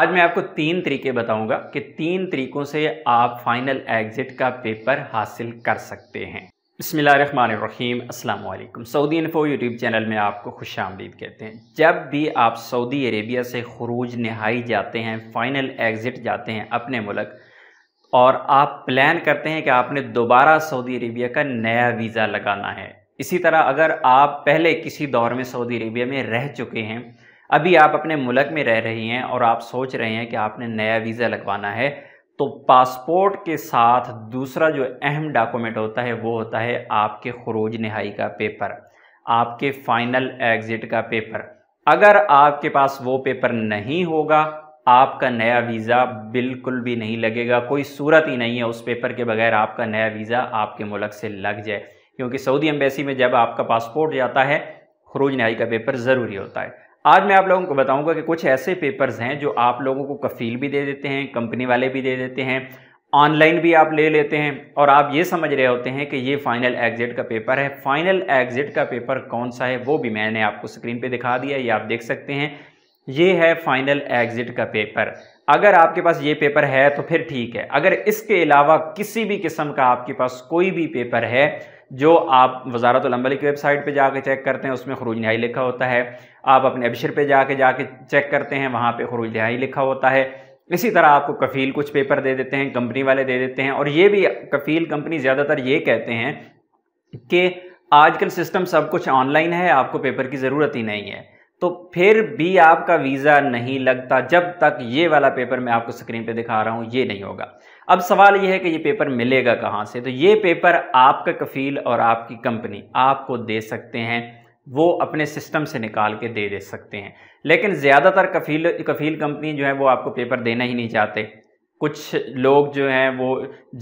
आज मैं आपको तीन तरीके बताऊंगा कि तीन तरीकों से आप फाइनल एग्जिट का पेपर हासिल कर सकते हैं बसमीम अल्लाम सऊदी इन्फो यूट्यूब चैनल में आपको खुश आमदीद कहते हैं जब भी आप सऊदी अरेबिया से खरूज नहाई जाते हैं फ़ाइनल एग्ज़िट जाते हैं अपने मुल्क और आप प्लान करते हैं कि आपने दोबारा सऊदी अरेबिया का नया वीज़ा लगाना है इसी तरह अगर आप पहले किसी दौर में सऊदी अरेबिया में रह चुके हैं अभी आप अपने मुल्क में रह रही हैं और आप सोच रहे हैं कि आपने नया वीज़ा लगवाना है तो पासपोर्ट के साथ दूसरा जो अहम डॉक्यूमेंट होता है वो होता है आपके खरूज नहाई का पेपर आपके फाइनल एग्ज़िट का पेपर अगर आपके पास वो पेपर नहीं होगा आपका नया वीज़ा बिल्कुल भी नहीं लगेगा कोई सूरत ही नहीं है उस पेपर के बगैर आपका नया वीज़ा आपके मुल्क से लग जाए क्योंकि सऊदी एम्बेसी में जब आपका पासपोर्ट जाता है खरूज नहाई का पेपर ज़रूरी होता है आज मैं आप लोगों को बताऊंगा कि कुछ ऐसे पेपर्स हैं जो आप लोगों को कफील भी दे देते हैं कंपनी वाले भी दे देते हैं ऑनलाइन भी आप ले लेते हैं और आप ये समझ रहे होते हैं कि ये फाइनल एग्जिट का पेपर है फाइनल एग्जिट का पेपर कौन सा है वो भी मैंने आपको स्क्रीन पे दिखा दिया ये आप देख सकते हैं ये है फाइनल एग्जिट का पेपर अगर आपके पास ये पेपर है तो फिर ठीक है अगर इसके अलावा किसी भी किस्म का आपके पास कोई भी पेपर है जो आप वजारत अमल की वेबसाइट पे जाके चेक करते हैं उसमें खरूज नहाई लिखा होता है आप अपने अबशर पे जाके जाके चेक करते हैं वहाँ पे खरूज नहाई लिखा होता है इसी तरह आपको कफ़ील कुछ पेपर दे देते हैं कंपनी वाले दे देते हैं और ये भी कफ़ील कंपनी ज़्यादातर ये कहते हैं कि आजकल सिस्टम सब कुछ ऑनलाइन है आपको पेपर की ज़रूरत ही नहीं है तो फिर भी आपका वीज़ा नहीं लगता जब तक ये वाला पेपर मैं आपको स्क्रीन पे दिखा रहा हूँ ये नहीं होगा अब सवाल ये है कि ये पेपर मिलेगा कहाँ से तो ये पेपर आपका कफील और आपकी कंपनी आपको दे सकते हैं वो अपने सिस्टम से निकाल के दे दे सकते हैं लेकिन ज़्यादातर कफील कफील कंपनी जो है वो आपको पेपर देना ही नहीं चाहते कुछ लोग जो हैं वो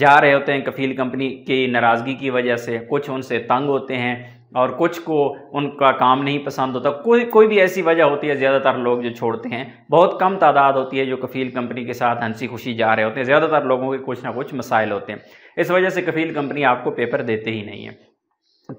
जा रहे होते हैं कफील कंपनी की नाराज़गी की वजह से कुछ उनसे तंग होते हैं और कुछ को उनका काम नहीं पसंद होता कोई कोई भी ऐसी वजह होती है ज़्यादातर लोग जो छोड़ते हैं बहुत कम तादाद होती है जो कफ़ील कंपनी के साथ हंसी खुशी जा रहे होते हैं ज़्यादातर लोगों के कुछ ना कुछ मसाइल होते हैं इस वजह से कफ़ील कंपनी आपको पेपर देते ही नहीं है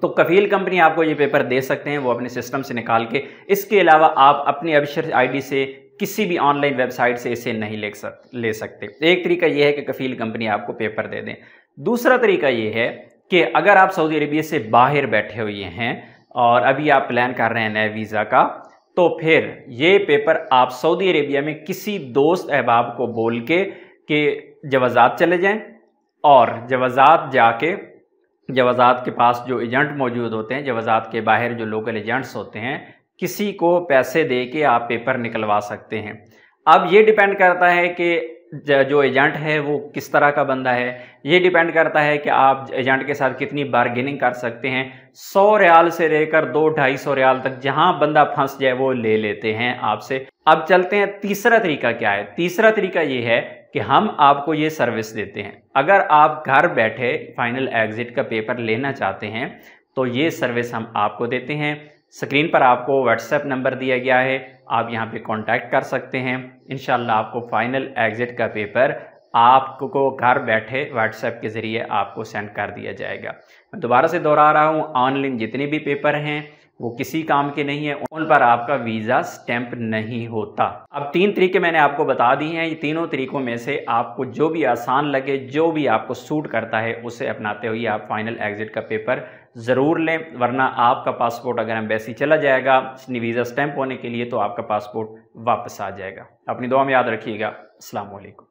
तो कफील कंपनी आपको ये पेपर दे सकते हैं वो अपने सिस्टम से निकाल के इसके अलावा आप अपनी अबिशर आई से किसी भी ऑनलाइन वेबसाइट से इसे नहीं ले सकते ले सकते एक तरीका यह है कि कफील कंपनी आपको पेपर दे दें दूसरा तरीका ये है कि अगर आप सऊदी अरबिया से बाहर बैठे हुए हैं और अभी आप प्लान कर रहे हैं नए वीज़ा का तो फिर ये पेपर आप सऊदी अरेबिया में किसी दोस्त अहबाब को बोल के कि जवाजात चले जाएं और जवाजात जाके जवाजात के पास जो एजेंट मौजूद होते हैं जवाजात के बाहर जो लोकल एजेंट्स होते हैं किसी को पैसे दे के आप पेपर निकलवा सकते हैं अब ये डिपेंड करता है कि जो एजेंट है वो किस तरह का बंदा है ये डिपेंड करता है कि आप एजेंट के साथ कितनी बारगेनिंग कर सकते हैं सौ रियाल से लेकर दो ढाई सौ रियाल तक जहां बंदा फंस जाए वो ले लेते हैं आपसे अब चलते हैं तीसरा तरीका क्या है तीसरा तरीका ये है कि हम आपको ये सर्विस देते हैं अगर आप घर बैठे फाइनल एग्जिट का पेपर लेना चाहते हैं तो ये सर्विस हम आपको देते हैं स्क्रीन पर आपको व्हाट्सएप नंबर दिया गया है आप यहाँ पे कांटेक्ट कर सकते हैं इन आपको फाइनल एग्ज़िट का पेपर आपको घर बैठे व्हाट्सएप के ज़रिए आपको सेंड कर दिया जाएगा मैं दोबारा से दोहरा रहा हूँ ऑनलाइन जितने भी पेपर हैं वो किसी काम के नहीं है उन पर आपका वीज़ा स्टैंप नहीं होता अब तीन तरीके मैंने आपको बता दिए हैं ये तीनों तरीकों में से आपको जो भी आसान लगे जो भी आपको सूट करता है उसे अपनाते हुए आप फाइनल एग्ज़िट का पेपर ज़रूर लें वरना आपका पासपोर्ट अगर एम्बेसी चला जाएगा वीज़ा स्टैम्प होने के लिए तो आपका पासपोर्ट वापस आ जाएगा अपनी दुआ में याद रखिएगा अल्लाम